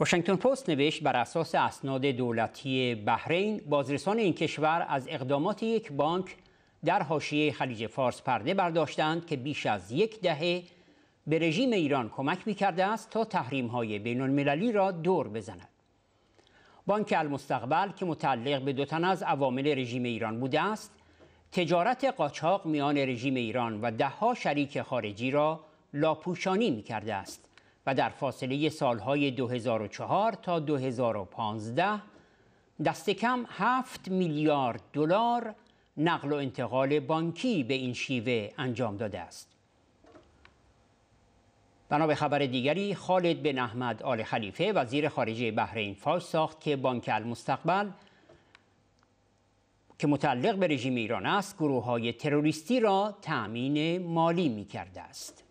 واشنگتن پست نوشت بر اساس اسناد دولتی بحرین بازرسان این کشور از اقدامات یک بانک در حاشیه خلیج فارس پرده برداشتند که بیش از یک دهه به رژیم ایران کمک میکرده است تا تحریم های بین المللی را دور بزند. بانک المستقبل که متعلق به دو تن از عوامل رژیم ایران بوده است، تجارت قاچاق میان رژیم ایران و دهها شریک خارجی را لاپوشانی میکرده است. و در فاصله سالهای 2004 تا 2015 دست کم 7 میلیارد دلار نقل و انتقال بانکی به این شیوه انجام داده است. بنا به خبر دیگری خالد بن احمد آل خلیفه وزیر خارجه بحرین فاش ساخت که بانک المستقبل که متعلق به رژیم ایران است گروه های تروریستی را تأمین مالی می کرده است.